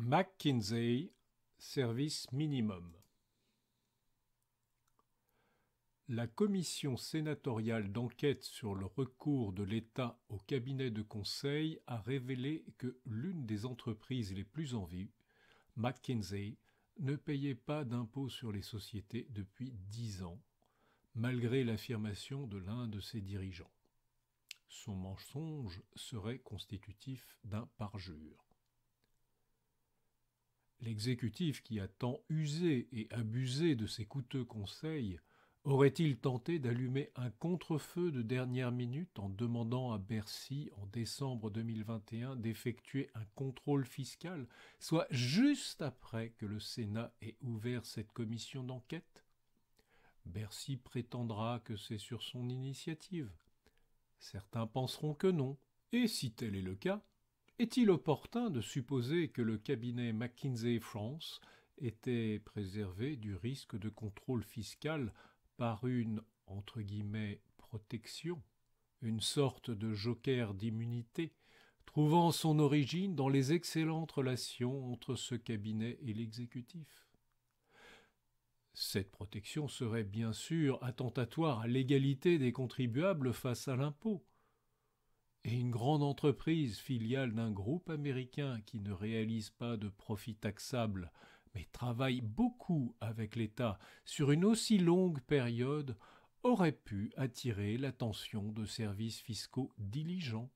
McKinsey Service minimum La commission sénatoriale d'enquête sur le recours de l'État au cabinet de conseil a révélé que l'une des entreprises les plus en vue, McKinsey, ne payait pas d'impôts sur les sociétés depuis dix ans, malgré l'affirmation de l'un de ses dirigeants. Son mensonge serait constitutif d'un parjure. L'exécutif qui a tant usé et abusé de ses coûteux conseils aurait-il tenté d'allumer un contre-feu de dernière minute en demandant à Bercy en décembre 2021 d'effectuer un contrôle fiscal, soit juste après que le Sénat ait ouvert cette commission d'enquête Bercy prétendra que c'est sur son initiative. Certains penseront que non. Et si tel est le cas, est-il opportun de supposer que le cabinet McKinsey France était préservé du risque de contrôle fiscal par une protection, une sorte de joker d'immunité, trouvant son origine dans les excellentes relations entre ce cabinet et l'exécutif. Cette protection serait bien sûr attentatoire à l'égalité des contribuables face à l'impôt, et une grande entreprise filiale d'un groupe américain qui ne réalise pas de profit taxable, mais travaille beaucoup avec l'État sur une aussi longue période, aurait pu attirer l'attention de services fiscaux diligents.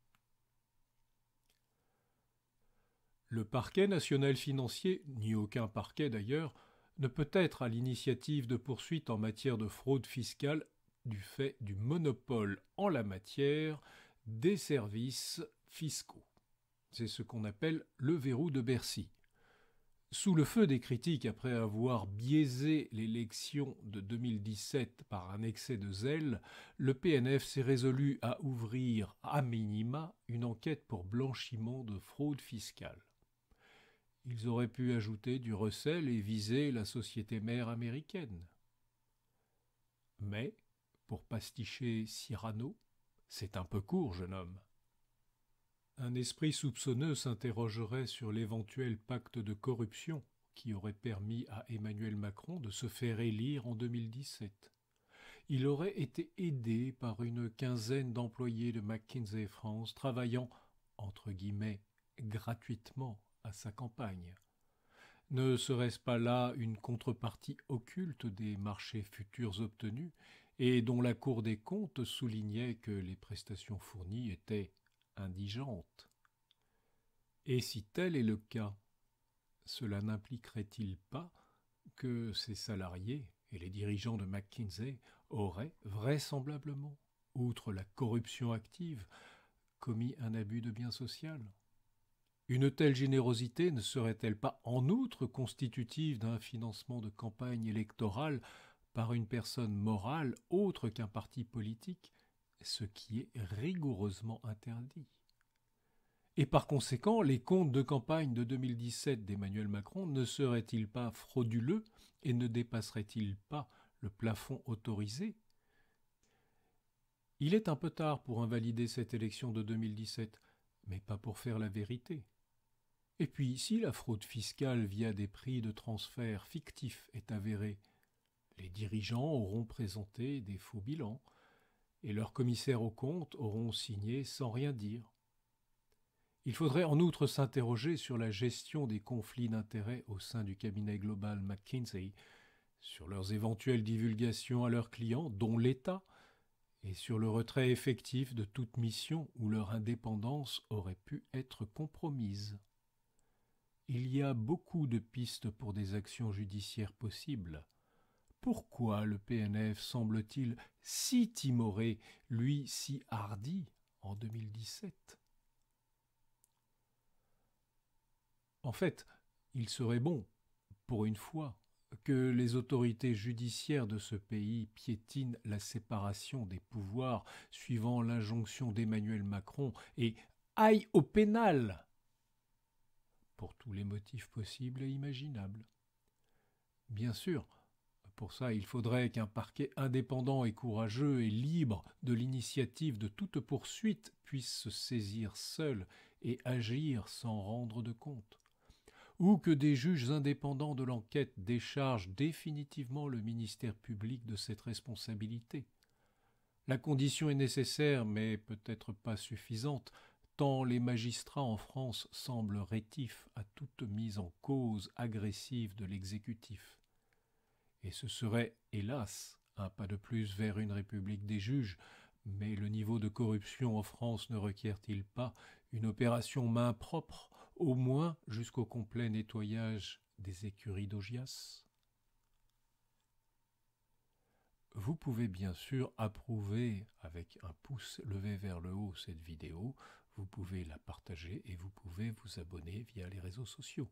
Le parquet national financier, ni aucun parquet d'ailleurs, ne peut être à l'initiative de poursuites en matière de fraude fiscale du fait du monopole en la matière des services fiscaux. C'est ce qu'on appelle le verrou de Bercy. Sous le feu des critiques après avoir biaisé l'élection de 2017 par un excès de zèle, le PNF s'est résolu à ouvrir à minima une enquête pour blanchiment de fraude fiscale. Ils auraient pu ajouter du recel et viser la société mère américaine. Mais, pour pasticher Cyrano, c'est un peu court, jeune homme. Un esprit soupçonneux s'interrogerait sur l'éventuel pacte de corruption qui aurait permis à Emmanuel Macron de se faire élire en 2017. Il aurait été aidé par une quinzaine d'employés de McKinsey France travaillant, entre guillemets, gratuitement à sa campagne. Ne serait-ce pas là une contrepartie occulte des marchés futurs obtenus et dont la Cour des comptes soulignait que les prestations fournies étaient indigentes. Et si tel est le cas, cela n'impliquerait-il pas que ces salariés et les dirigeants de McKinsey auraient vraisemblablement, outre la corruption active, commis un abus de bien social Une telle générosité ne serait-elle pas en outre constitutive d'un financement de campagne électorale par une personne morale autre qu'un parti politique, ce qui est rigoureusement interdit. Et par conséquent, les comptes de campagne de 2017 d'Emmanuel Macron ne seraient-ils pas frauduleux et ne dépasseraient-ils pas le plafond autorisé Il est un peu tard pour invalider cette élection de 2017, mais pas pour faire la vérité. Et puis, si la fraude fiscale via des prix de transfert fictifs est avérée, les dirigeants auront présenté des faux bilans et leurs commissaires aux comptes auront signé sans rien dire. Il faudrait en outre s'interroger sur la gestion des conflits d'intérêts au sein du cabinet global McKinsey, sur leurs éventuelles divulgations à leurs clients, dont l'État, et sur le retrait effectif de toute mission où leur indépendance aurait pu être compromise. Il y a beaucoup de pistes pour des actions judiciaires possibles, pourquoi le PNF semble-t-il si timoré, lui si hardi, en 2017 En fait, il serait bon, pour une fois, que les autorités judiciaires de ce pays piétinent la séparation des pouvoirs suivant l'injonction d'Emmanuel Macron et aillent au pénal pour tous les motifs possibles et imaginables. Bien sûr, pour ça, il faudrait qu'un parquet indépendant et courageux et libre de l'initiative de toute poursuite puisse se saisir seul et agir sans rendre de compte. Ou que des juges indépendants de l'enquête déchargent définitivement le ministère public de cette responsabilité. La condition est nécessaire, mais peut-être pas suffisante, tant les magistrats en France semblent rétifs à toute mise en cause agressive de l'exécutif et ce serait, hélas, un pas de plus vers une République des juges, mais le niveau de corruption en France ne requiert-il pas une opération main propre, au moins jusqu'au complet nettoyage des écuries d'Augias Vous pouvez bien sûr approuver avec un pouce levé vers le haut cette vidéo, vous pouvez la partager et vous pouvez vous abonner via les réseaux sociaux.